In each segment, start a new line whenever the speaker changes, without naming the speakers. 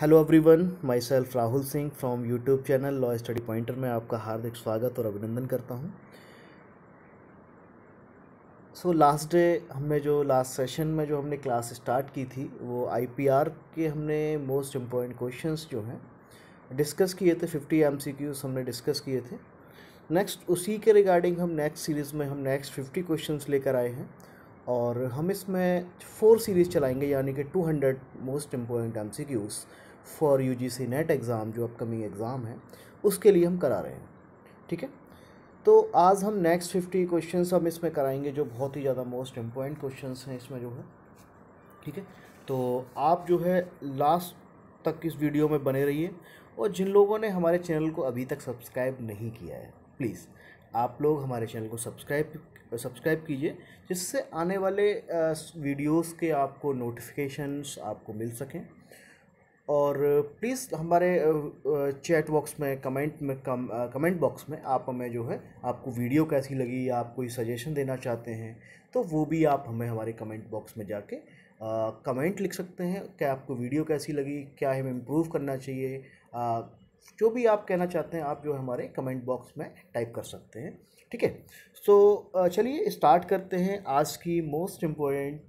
Hello everyone myself Rahul Singh from YouTube channel Law Study Pointer में आपका हार्दिक स्वागत और अभिनंदन करता हूँ सो लास्ट डे हमने जो लास्ट सेशन में जो हमने क्लास स्टार्ट की थी वो आईपीआर के हमने मोस्ट इम्पॉर्टेंट क्वेश्चंस जो हैं डिस्कस किए थे फिफ्टी एम हमने डिस्कस किए थे नेक्स्ट उसी के रिगार्डिंग हम नेक्स्ट सीरीज़ में हम नेक्स्ट फिफ्टी क्वेश्चन लेकर आए हैं और हम इसमें फोर सीरीज़ चलाएंगे यानी कि two hundred most important M C Qs for you G C NET exam जो अपकमिंग एग्ज़ाम है उसके लिए हम करा रहे हैं ठीक है तो आज हम नेक्स्ट फिफ्टी क्वेश्चन हम इसमें कराएंगे जो बहुत ही ज़्यादा मोस्ट इम्पोर्टेंट क्वेश्चन हैं इसमें जो है ठीक है तो आप जो है लास्ट तक इस वीडियो में बने रहिए और जिन लोगों ने हमारे चैनल को अभी तक सब्सक्राइब नहीं किया है प्लीज़ आप लोग हमारे चैनल को सब्सक्राइब सब्सक्राइब कीजिए जिससे आने वाले वीडियोस के आपको नोटिफिकेशंस आपको मिल सकें और प्लीज़ हमारे चैट बॉक्स में कमेंट में कम कमेंट बॉक्स में आप हमें जो है आपको वीडियो कैसी लगी या आप कोई सजेशन देना चाहते हैं तो वो भी आप हमें हमारे कमेंट बॉक्स में जाके आ, कमेंट लिख सकते हैं क्या आपको वीडियो कैसी लगी क्या हमें इम्प्रूव करना चाहिए आ, जो भी आप कहना चाहते हैं आप जो हमारे कमेंट बॉक्स में टाइप कर सकते हैं ठीक है सो चलिए स्टार्ट करते हैं आज की most important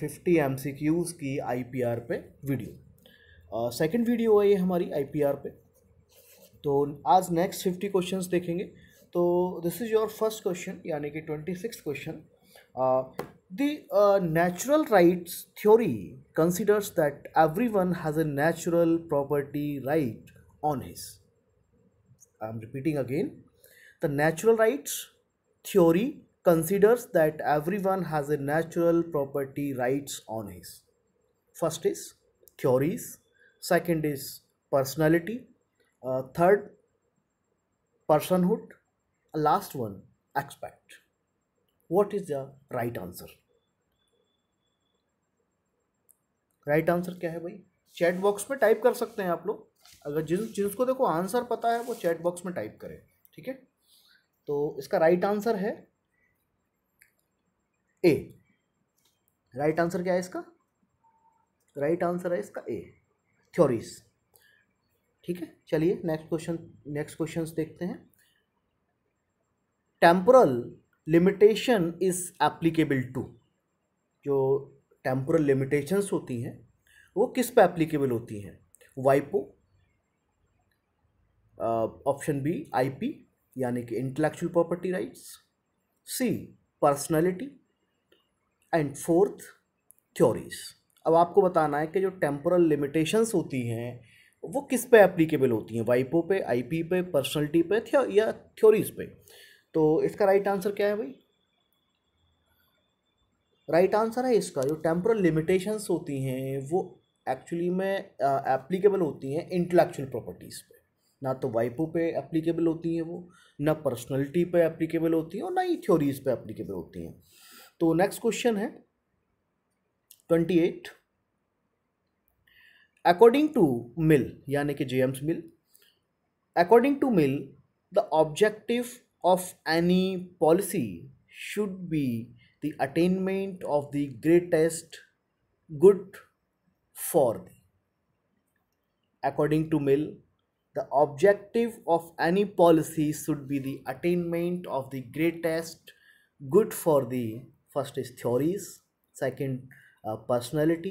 fifty M C Qs की आई पी आर पे वीडियो सेकंड वीडियो है ये हमारी आईपीआर पे तो आज नेक्स्ट फिफ्टी क्वेश्चन देखेंगे तो this is your first question यानी कि twenty six question the natural rights theory considers that every one has a natural property right on his I am repeating again the natural rights theory considers that every one has a natural property rights on his first is theories second is personality uh, third personhood last one aspect what is the right answer right answer क्या है भाई chat box में type कर सकते हैं आप लोग अगर जिन को देखो आंसर पता है वो चैट बॉक्स में टाइप करें ठीक है तो इसका राइट आंसर है ए राइट आंसर क्या है इसका राइट आंसर है इसका ए थ्योरीज ठीक है चलिए नेक्स्ट क्वेश्चन नेक्स्ट क्वेश्चन देखते हैं temporal limitation is applicable to जो टेम्पोरल लिमिटेशंस होती हैं वो किस पे एप्लीकेबल होती हैं वाइपो ऑप्शन बी आईपी यानी कि intellectual property rights C personality and fourth theories अब आपको बताना है कि जो टेम्पोरल लिमिटेशंस होती हैं वो किस पे एप्लीकेबल होती हैं वाइपो पे आईपी पे पर्सनलिटी पे थ्यो, या थ्योरीज पे तो इसका राइट आंसर क्या है भाई राइट आंसर है इसका जो टेम्पोरल लिमिटेशंस होती हैं वो एक्चुअली में एप्लीकेबल होती हैं इंटेलेक्चुअल प्रॉपर्टीज़ पे ना तो वाइपो पे एप्लीकेबल होती हैं वो ना पर्सनलिटी पे एप्लीकेबल होती हैं और ना ही थ्योरीज पे एप्लीकेबल होती हैं तो नेक्स्ट क्वेश्चन है 28 according to mill यानी कि James according to mill the objective of any policy should be the attainment of the greatest good for according to mill the objective of any policy should be the attainment of the greatest good for the first is theories second personality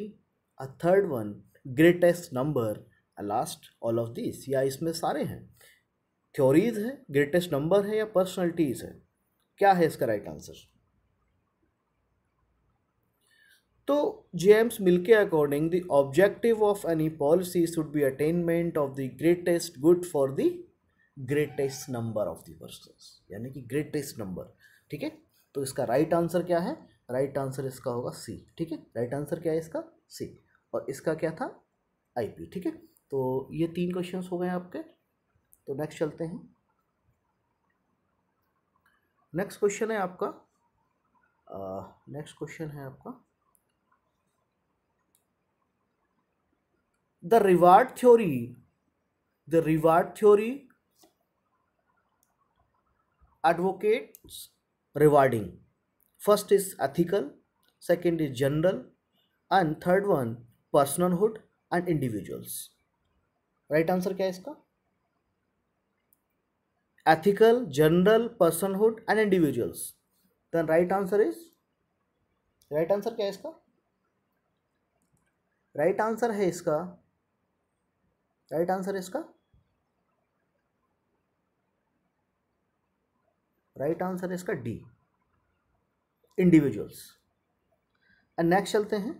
a third one greatest number a last all of this या इसमें सारे हैं theories है greatest number है या personalities है क्या है इसका राइट आंसर तो जेम्स मिल के according the objective of any policy should be attainment of the greatest good for the greatest number of the person यानी कि ग्रेटेस्ट नंबर ठीक है तो इसका राइट right आंसर क्या है राइट आंसर इसका होगा सी ठीक है राइट आंसर क्या है इसका सी और इसका क्या था आईपी ठीक है तो ये तीन क्वेश्चन हो गए आपके तो नेक्स्ट चलते हैं नेक्स्ट क्वेश्चन है आपका नेक्स्ट क्वेश्चन है आपका the reward theory the reward theory advocates rewarding First is ethical, second is general, and third one personhood and individuals right answer क्या है इसका ethical general personhood and individuals then right answer is right answer क्या है इसका right answer है इसका right answer इसका right answer है इसका डी इंडिविजुअल्स एंड नेक्स्ट चलते हैं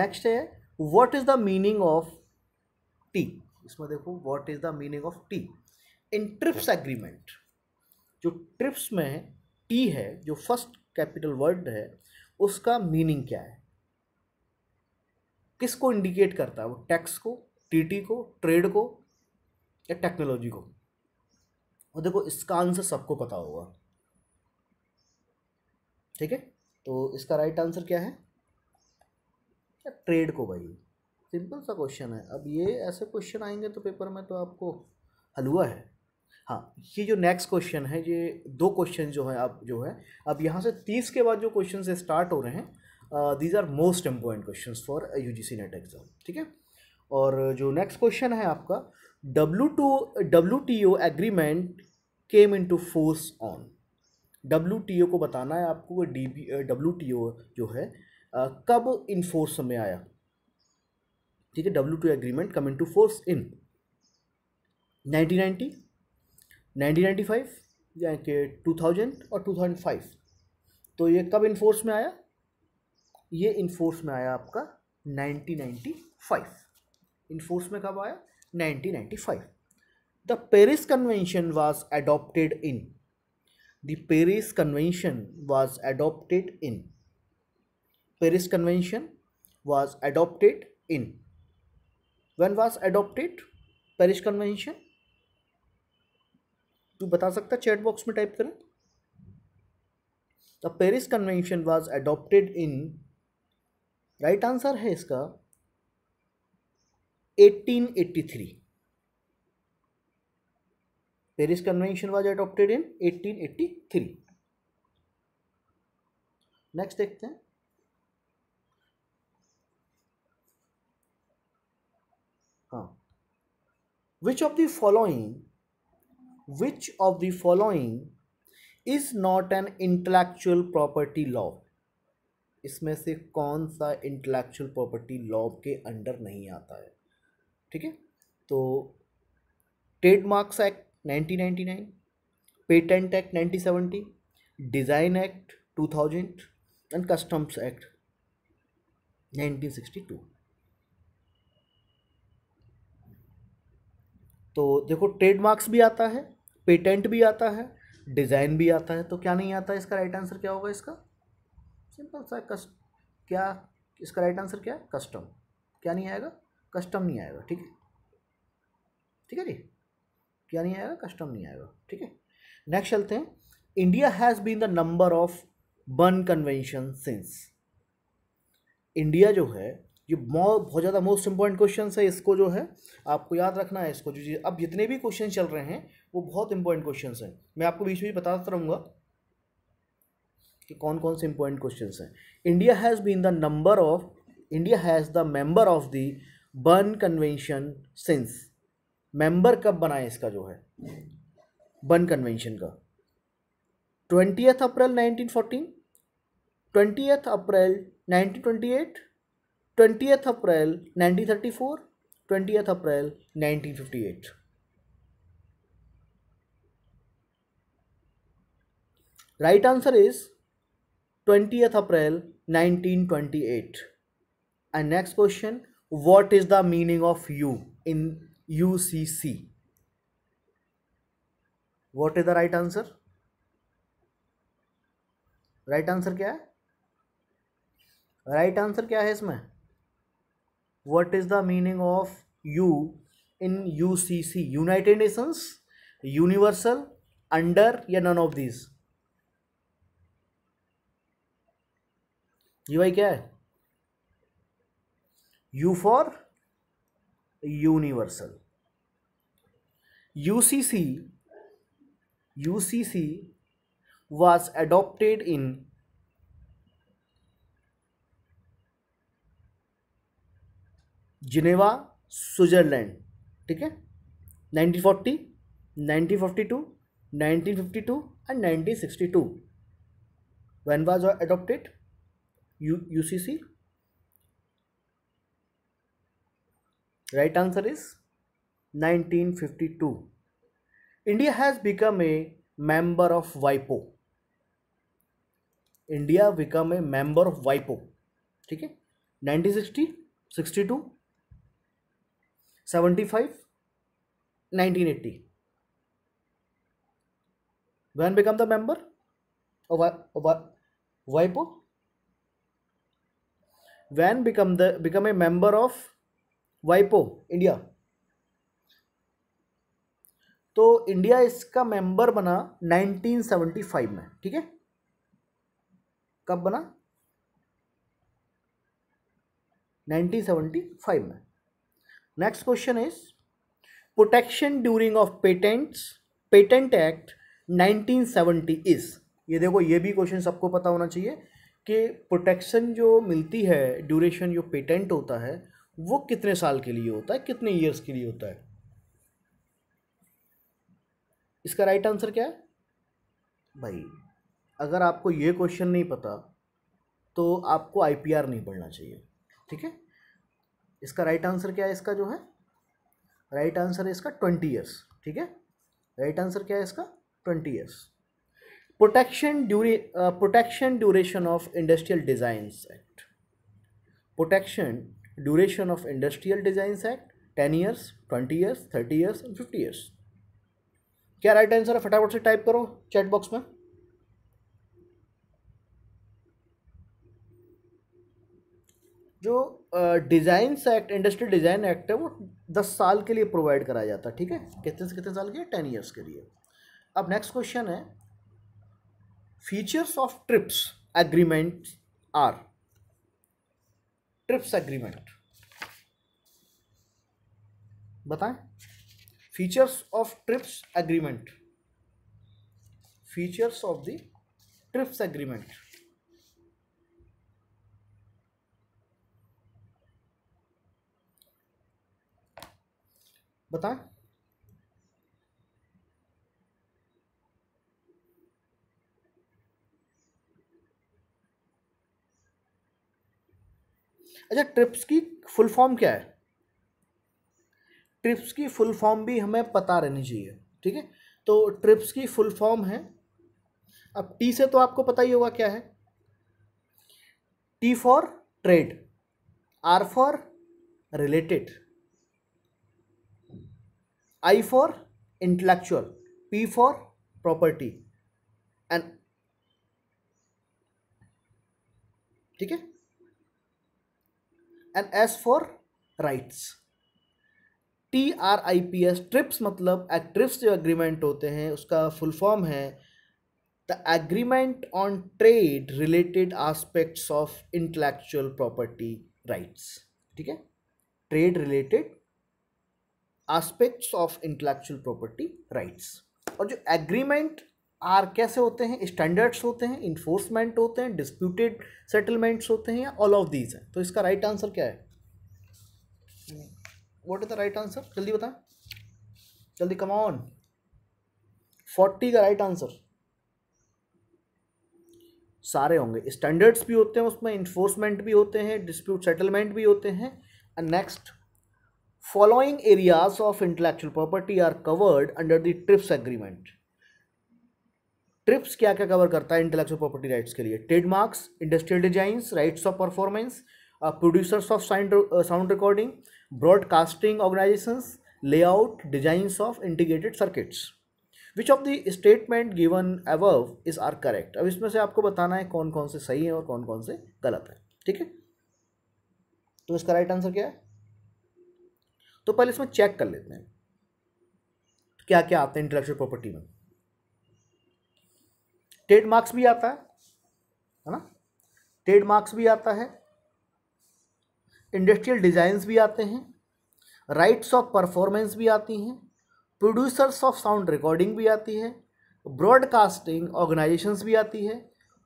नेक्स्ट है what is the meaning of T इसमें देखो what is the meaning of T in TRIPS agreement जो ट्रिप्स में टी है जो फर्स्ट कैपिटल वर्ड है उसका मीनिंग क्या है किसको इंडिकेट करता है वो टैक्स को टीटी को ट्रेड को या टेक्नोलॉजी को और देखो इसका आंसर सबको पता होगा ठीक है तो इसका राइट आंसर क्या है ट्रेड को भाई सिंपल सा क्वेश्चन है अब ये ऐसे क्वेश्चन आएंगे तो पेपर में तो आपको हलवा है हाँ ये जो नेक्स्ट क्वेश्चन है ये दो क्वेश्चन जो है आप जो है अब यहाँ से तीस के बाद जो क्वेश्चन स्टार्ट हो रहे हैं these are most important question for you G C NET exam ठीक है और जो नेक्स्ट क्वेश्चन है आपका W two W T O agreement came into force on W को बताना है आपको वो डी डब्ल्यू जो है आ, कब इन्फोर्स में आया ठीक है W O agreement come into force in nineteen ninety nineteen ninety five या कि टू थाउजेंड और टू थाउजेंड फाइव तो ये कब इन्फोर्स में आया ये इन्फोर्स में आया आपका nineteen ninety five in force में कब आया nineteen ninety five the Paris convention was adopted in the Paris Convention was adopted in. Paris Convention was adopted in. When was adopted Paris Convention? tu bata sakta chat box mein type kare the paris convention was adopted in right answer hai iska 1883 was Convention in eighteen in 1883. Next देखते हैं हाँ which of the following which of the following is not an intellectual property law इसमें से कौन सा intellectual property law के under नहीं आता है ठीक है तो trademarks act 1999 patent act 1970 design act 2000 and customs act 1962 तो देखो ट्रेडमार्क्स भी आता है पेटेंट भी आता है डिज़ाइन भी आता है तो क्या नहीं आता है इसका राइट आंसर क्या होगा इसका सिंपल सा कस्ट क्या इसका राइट आंसर क्या है कस्टम क्या नहीं आएगा कस्टम नहीं आएगा ठीक है ठीक है जी क्या नहीं आएगा कस्टम नहीं आएगा ठीक है नेक्स्ट चलते हैं India has been the number of Berne convention since India जो है ये बहुत ज़्यादा मोस्ट इंपॉर्टेंट क्वेश्चन है इसको जो है आपको याद रखना है इसको जो अब जितने भी क्वेश्चन चल रहे हैं वो बहुत इंपॉर्टेंट क्वेश्चन हैं मैं आपको बीच में बताता रहूँगा कि कौन कौन से इंपॉर्टेंट क्वेश्चन हैं India has been the number of India has the member of the Berne convention since member कब बना है इसका जो है बर्न कन्वेंशन का twentieth April 1914 twentieth April 1928 twenty April 1934 twentieth April 1958 right answer is twentieth April 1928 and next question what is the meaning of U in U C C what is the right answer right answer क्या है right right answer क्या है इसमें what is the meaning of U in U C C United Nations universal under या none of these ये भाई क्या है U for universal UCC UCC was adopted in Geneva, Switzerland. ठीक है 1940, 1952, 1952 and 1962. When was adopted? U UCC. Right answer is 1952. India has become a member of WIPO. India become a member of WIPO. Okay, है 1960, 62, 75, 1980. When become the member of, of WIPO? When become the become a member of WIPO India तो India इसका member बना 1975 में ठीक है कब बना 1975 में next question is protection during of patents patent act 1970 is ये देखो ये भी क्वेश्चन सबको पता होना चाहिए कि प्रोटेक्शन जो मिलती है ड्यूरेशन जो पेटेंट होता है वो कितने साल के लिए होता है कितने ईयर्स के लिए होता है इसका राइट आंसर क्या है भाई अगर आपको ये क्वेश्चन नहीं पता तो आपको आईपीआर नहीं पढ़ना चाहिए ठीक है इसका राइट आंसर क्या है इसका जो है राइट आंसर है इसका ट्वेंटी ईयर्स ठीक है राइट आंसर क्या है इसका ट्वेंटी ईयर्स प्रोटेक्शन ड्यूरी protection duration of industrial designs act protection duration of industrial designs act ten years twenty years thirty years and fifty years क्या राइट आंसर है फटाफट से टाइप करो चैट बॉक्स में जो design act industry design act है वो दस साल के लिए प्रोवाइड कराया जाता है ठीक है कितने से कितने साल के टेन ईयर्स के लिए अब नेक्स्ट क्वेश्चन है features of TRIPS agreement are TRIPS agreement बताएं features of TRIPS agreement features of the TRIPS agreement बताएं अच्छा ट्रिप्स की फुल फॉर्म क्या है ट्रिप्स की फुल फॉर्म भी हमें पता रहनी चाहिए ठीक है तो ट्रिप्स की फुल फॉर्म है अब टी से तो आपको पता ही होगा क्या है T for trade R for related I for intellectual P for property and ठीक है and S for rights T R I P S TRIPS मतलब ट्रिप्स जो एग्रीमेंट होते हैं उसका फुल फॉर्म है the agreement on trade related aspects of intellectual property rights ठीक है trade related aspects of intellectual property rights और जो एग्रीमेंट आर कैसे होते हैं स्टैंडर्ड्स होते हैं इन्फोर्समेंट होते हैं डिस्प्यूटेड सेटलमेंट्स होते हैं या ऑल ऑफ दीज हैं तो इसका राइट right आंसर क्या है what is the right answer जल्दी बताएं जल्दी कम ऑन फोर्टी का राइट आंसर सारे होंगे स्टैंडर्ड्स भी होते हैं उसमें इन्फोर्समेंट भी होते हैं डिस्प्यूट सेटलमेंट भी होते हैं and next following areas of intellectual property are covered under the TRIPS agreement TRIPS क्या क्या कवर करता है इंटेलेक्चुअल प्रॉपर्टी राइट्स के लिए trademarks industrial designs rights of performance producers of sound recording broadcasting organisation layout designs of integrated circuits which of the statement given above is are correct अब इसमें से आपको बताना है कौन कौन से सही है और कौन कौन से गलत है ठीक है तो इसका राइट आंसर क्या है तो पहले इसमें चेक कर लेते हैं क्या क्या आता है इंटेलेक्चुअल प्रॉपर्टी में मार्क्स भी आता है है ना मार्क्स भी आता है इंडस्ट्रियल डिज़ाइंस भी आते हैं राइट्स ऑफ परफॉर्मेंस भी आती हैं प्रोड्यूसर्स ऑफ साउंड रिकॉर्डिंग भी आती है ब्रॉडकास्टिंग ऑर्गेनाइजेशंस भी आती है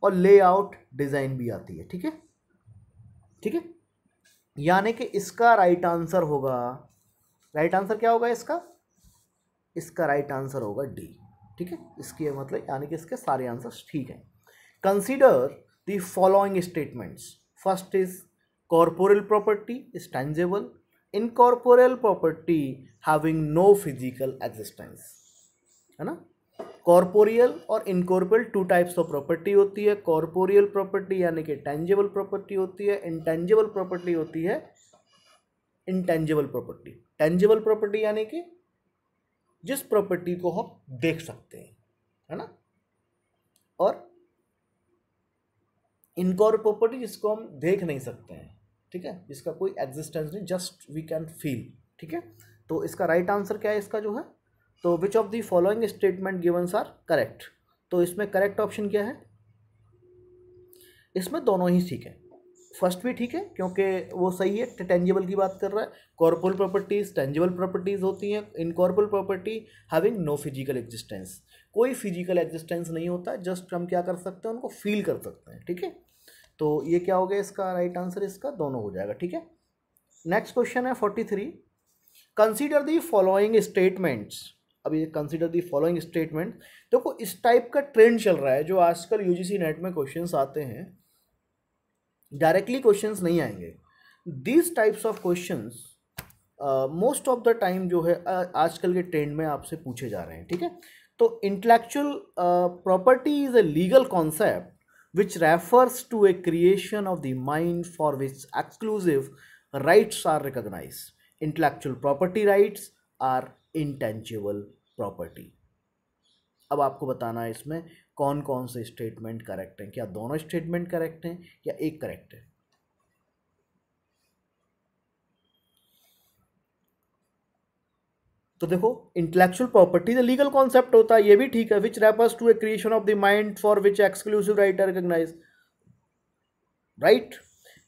और लेआउट डिज़ाइन भी आती है ठीक है ठीक है यानी कि इसका राइट आंसर होगा राइट आंसर क्या होगा इसका इसका राइट आंसर होगा डी ठीक है इसकी मतलब यानी कि इसके सारे आंसर्स ठीक हैं consider the following statements first is corporeal property is tangible incorporeal property having no physical existence है ना कॉर्पोरियल और incorporeal two types of property होती है कॉर्पोरियल प्रॉपर्टी यानी कि टेंजेबल प्रॉपर्टी होती है इनटेंजेबल प्रॉपर्टी होती है इनटेंजेबल प्रॉपर्टी टेंजेबल प्रॉपर्टी यानी कि जिस प्रॉपर्टी को हम देख सकते हैं है ना और इनकॉर प्रॉपर्टी जिसको हम देख नहीं सकते हैं ठीक है जिसका कोई एग्जिस्टेंस नहीं जस्ट वी कैन फील ठीक है तो इसका राइट right आंसर क्या है इसका जो है तो which of the following statement givens are correct तो इसमें करेक्ट ऑप्शन क्या है इसमें दोनों ही ठीक है फर्स्ट भी ठीक है क्योंकि वो सही है टेंजिबल की बात कर रहा है कॉर्पोरल प्रॉपर्टीज़ टेंजिबल प्रॉपर्टीज़ होती हैं incorporeal property having no physical existence कोई फिजिकल एग्जिस्टेंस नहीं होता जस्ट हम क्या कर सकते हैं उनको फील कर सकते हैं ठीक है तो ये क्या हो गया इसका राइट आंसर इसका दोनों हो जाएगा ठीक है नेक्स्ट क्वेश्चन है forty three consider the following statements ये कंसिडर दी फॉलोइंग स्टेटमेंट देखो इस टाइप का ट्रेंड चल रहा है जो आजकल सी नेट में क्वेश्चन आते हैं डायरेक्टली क्वेश्चन नहीं आएंगे these types of question most of the time जो है uh, आजकल के ट्रेंड में आपसे पूछे जा रहे हैं ठीक है तो intellectual property is a legal concept which refers to a creation of the mind for which exclusive rights are recognized. Intellectual property rights are intangible property. अब आपको बताना है इसमें कौन कौन से स्टेटमेंट करेक्ट हैं क्या दोनों स्टेटमेंट करेक्ट हैं या एक करेक्ट है तो देखो इंटेलेक्चुअल प्रॉपर्टी लीगल कॉन्सेप्ट होता है ये भी ठीक है which refers to a creation of the mind for which exclusive right are recognize right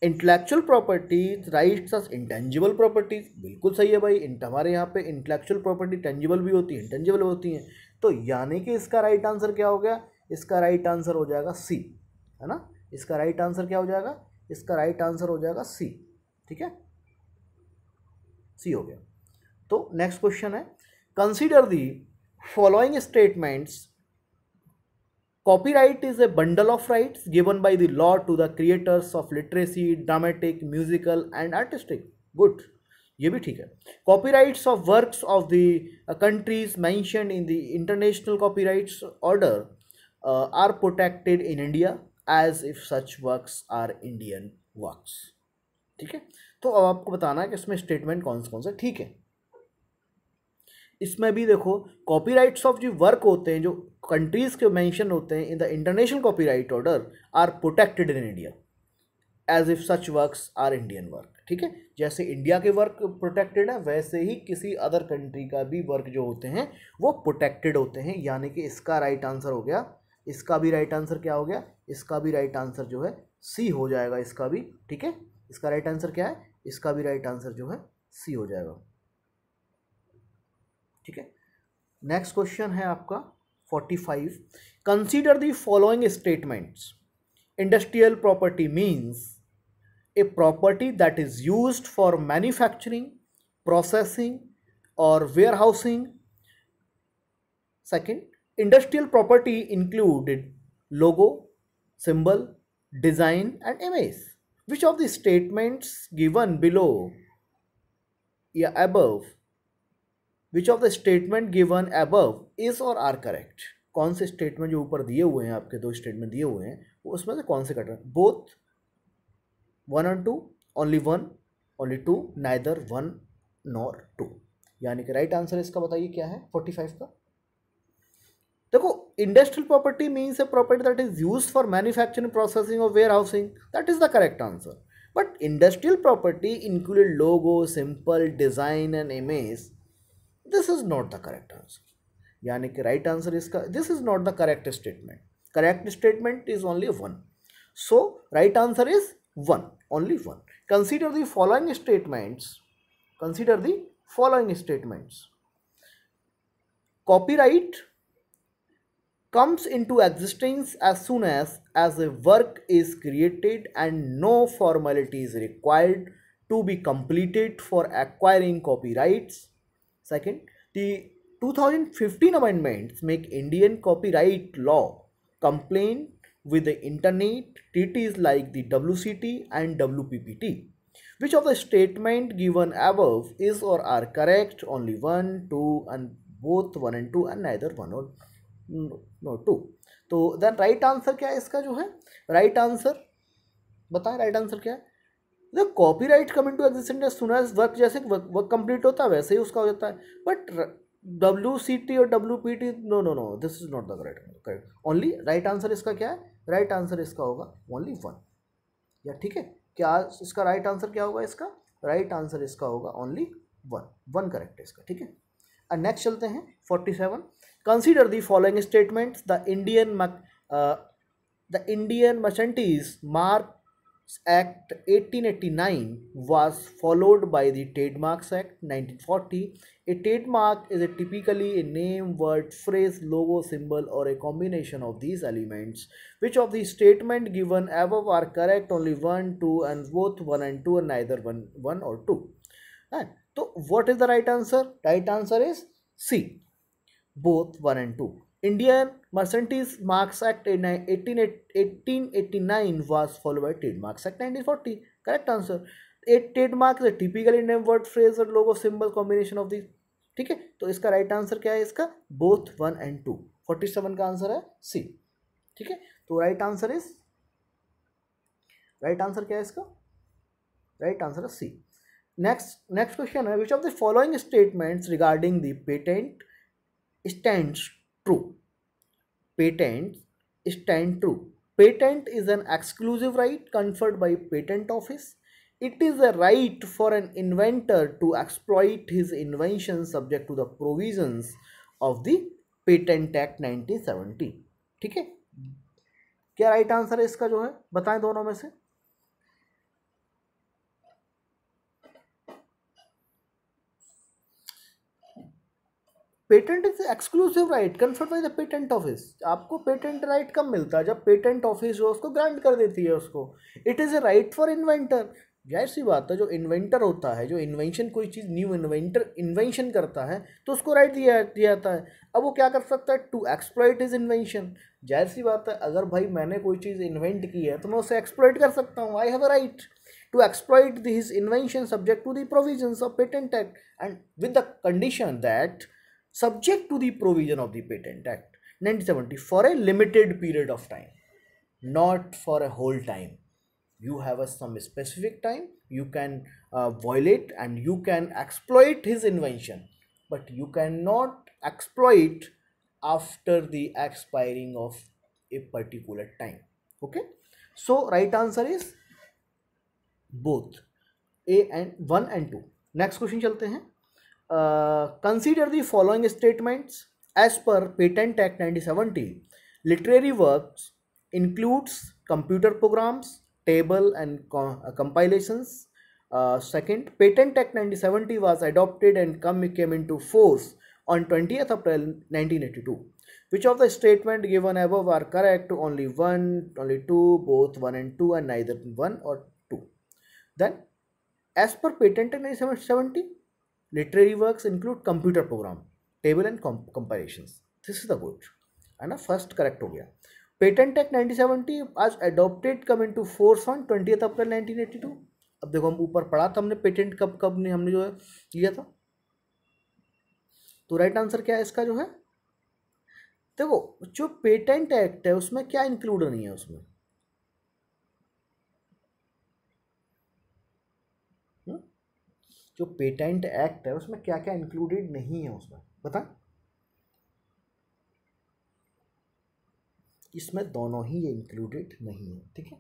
intellectual properties rights intangible properties बिल्कुल सही है भाई हमारे यहाँ पे इंटेलेक्चुअल प्रॉपर्टी टेंजिबल भी होती है इंटेंजिबल होती हैं तो यानी कि इसका राइट right आंसर क्या हो गया इसका राइट right आंसर हो जाएगा सी है ना इसका राइट right आंसर क्या हो जाएगा इसका राइट आंसर हो जाएगा सी ठीक है सी हो गया तो नेक्स्ट क्वेश्चन है consider the following statements copyright is a bundle of rights given by the law to the creators of literacy dramatic musical and artistic good ये भी ठीक है copyrights of works of the countries mention in the international copyrights order are protected in India as if such works are Indian works ठीक है तो अब आपको बताना है कि इसमें स्टेटमेंट कौन से कौन से ठीक है इसमें भी देखो कॉपीराइट्स ऑफ जो वर्क होते हैं जो कंट्रीज़ के मेंशन होते हैं in the international copyright order are protected in India as if such works are Indian work ठीक है जैसे इंडिया के वर्क प्रोटेक्टेड है वैसे ही किसी अदर कंट्री का भी वर्क जो होते हैं वो प्रोटेक्टेड होते हैं यानी कि इसका राइट right आंसर हो गया इसका भी राइट right आंसर क्या हो गया इसका भी राइट right आंसर जो है सी हो जाएगा इसका भी ठीक है इसका राइट आंसर क्या है इसका भी राइट आंसर जो है सी हो जाएगा ठीक है नेक्स्ट क्वेश्चन है आपका forty five consider the following statements industrial property means a property that is use for manufacturing processing और warehousing second industrial property included logo symbol design and image which of the statements given below या above which of the statement given above is or are correct कौन से statement जो ऊपर दिए हुए हैं आपके दो स्टेटमेंट दिए हुए हैं उसमें से कौन से कट रहे both one and two only one only two neither one nor two यानी कि राइट आंसर इसका बताइए क्या है फोर्टी फाइव का देखो industrial property means a property that is use for manufacturing processing और warehousing that is the correct answer but industrial property included logo simple design and image this is not the correct answer yani ki right answer is this is not the correct statement correct statement is only one so right answer is one only one consider the following statements consider the following statements copyright comes into existence as soon as as a work is created and no formality is required to be completed for acquiring copyrights Second, the 2015 amendments make Indian copyright law compliant with the internet treaties like the WCT and WPPT. Which of the statement given above is or are correct? Only one, two, and both one and two, and neither one or no two तो then right answer क्या है इसका जो है right right answer बताएं right answer क्या है जब right come to existent as soon as work जैसे वर्क कंप्लीट होता है वैसे ही उसका हो जाता है बट डब्ल्यू सी टी और W P T no no no this is not the correct correct only right answer इसका क्या है राइट right आंसर इसका होगा ओनली वन या ठीक है क्या इसका राइट right आंसर क्या होगा इसका राइट right आंसर इसका होगा ओनली वन वन करेक्ट है इसका ठीक है और नेक्स्ट चलते हैं forty seven consider the following statement the Indian the Indian merchandise mark Act 1889 was followed by the Trademarks Act 1940. A trademark is a typically a name, word, phrase, logo, symbol or a combination of these elements. Which of the statement given above are correct only 1, 2 and both 1 and 2 and neither 1, 1 or 2. And So what is the right answer? Right answer is C. Both 1 and 2. Indian merchandise marks act eighteen eighteen eighty nine was follow by trade marks act nineteen forty correct answer eight trade marks typically name word phrase or logo symbol combination of this ठीक है तो इसका right right answer क्या है इसका both one and two forty seven का answer है C ठीक है तो right answer is right answer क्या है इसका राइट आंसर है सी नेक्स्ट नेक्स्ट क्वेश्चन है which of the following statements regarding the patent stand true. Patents stand true. Patent is an exclusive right conferred by patent office. It is a right for an inventor to exploit his invention subject to the provisions of the patent act 1970 ठीक है क्या right answer है इसका जो है बताएं दोनों में से patent is exclusive right conferred by the patent office आपको पेटेंट राइट कब मिलता है जब पेटेंट ऑफिस जो उसको ग्रांट कर देती है उसको it is a right for inventor जाहिर सी बात है जो इन्वेंटर होता है जो इन्वेंशन कोई चीज़ न्यू इन्वेंटर इन्वेंशन करता है तो उसको राइट दिया दिया जाता है अब वो क्या कर सकता है टू एक्सप्लॉइट इज इन्वेंशन जाहिर सी बात है अगर भाई मैंने कोई चीज़ इन्वेंट की है तो मैं उसे एक्सप्लॉइट कर सकता हूँ I have a right to exploit this invention subject to the provision of patent act and with the condition that subject to the provision of the Patent Act 1970 for a limited period of time, not for a whole time. You have a, some specific time, you can uh, violate and you can exploit his invention, but you cannot exploit after the expiring of a particular time. Okay, so right answer is both a and 1 and 2. Next question चलते हैं Uh, consider the following statements as per patent act 1970 literary works includes computer programs table and co uh, compilations uh, second patent act 1970 was adopted and come, came into force on 20th april 1982 which of the statement given above are correct only one only two both one and two and neither one or two then as per patent act 1970 Literary works include computer program, table and comp comparisons. This is the good. है ना first correct हो गया patent act 1970 आज adopted come into force on twenty April 1982 अब देखो हम ऊपर पढ़ा था हमने पेटेंट कब कब ने हमने जो है लिया था तो राइट right आंसर क्या है इसका जो है देखो जो पेटेंट एक्ट है उसमें क्या इंक्लूड नहीं है उसमें जो पेटेंट एक्ट है उसमें क्या क्या इंक्लूडेड नहीं है उसमें बताएं इसमें दोनों ही ये इंक्लूडेड नहीं है ठीक है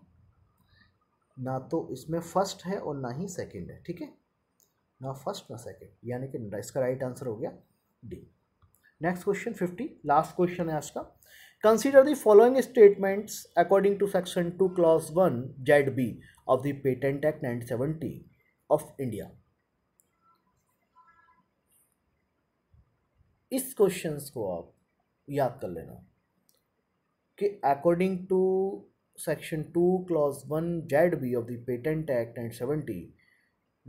ना तो इसमें फर्स्ट है और ना ही सेकंड है ठीक है ना फर्स्ट ना सेकंड यानी कि इसका राइट आंसर हो गया D next question fifty last question है आज का consider the following statements according to section two clause one Z B of the patent act nine of India इस क्वेश्चन को आप याद कर लेना कि according to section two clause one Z B of the patent act and seventy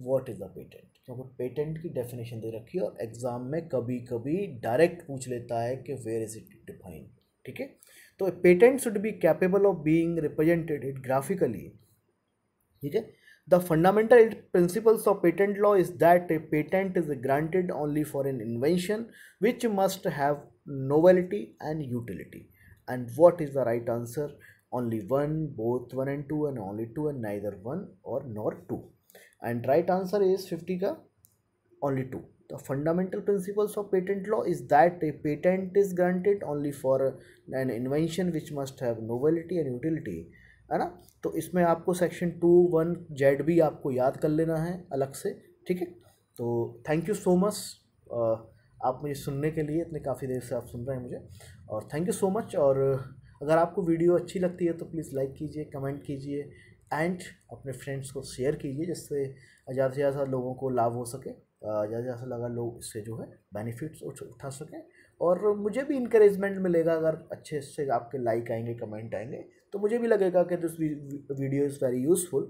what is the patent क्योंकि patent की डेफिनेशन दे रखी है और एग्ज़ाम में कभी कभी डायरेक्ट पूछ लेता है कि वेयर इज़ इट डिफाइन ठीक है तो patent should be capable of being represented it graphically ठीक है The fundamental principles of patent law is that a patent is granted only for an invention which must have novelty and utility. And what is the right answer? Only one, both one and two, and only two, and neither one or nor two. And right answer is 50 ka only two. The fundamental principles of patent law is that a patent is granted only for an invention which must have novelty and utility है ना तो इसमें आपको section two one Z भी आपको याद कर लेना है अलग से ठीक है तो थैंक यू सो मच आप मुझे सुनने के लिए इतने काफ़ी देर से आप सुन रहे हैं मुझे और थैंक यू सो मच और अगर आपको वीडियो अच्छी लगती है तो प्लीज़ लाइक कीजिए कमेंट कीजिए एंड अपने फ्रेंड्स को शेयर कीजिए जिससे ज़्यादा से ज़्यादा लोगों को लाभ हो सके uh, ज़्यादा से ज़्यादा लोग इससे जो है बेनिफिट्स उठा सकें और मुझे भी इंकरेजमेंट मिलेगा अगर अच्छे से आपके लाइक आएंगे कमेंट आएंगे तो मुझे भी लगेगा कि this video is very useful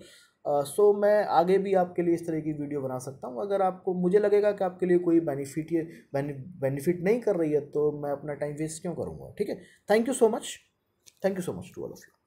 so मैं आगे भी आपके लिए इस तरह की वीडियो बना सकता हूँ अगर आपको मुझे लगेगा कि आपके लिए कोई बेनिफिट ये बेनिफिट नहीं कर रही है तो मैं अपना टाइम वेस्ट क्यों करूँगा ठीक है thank you so much thank you so much to all of you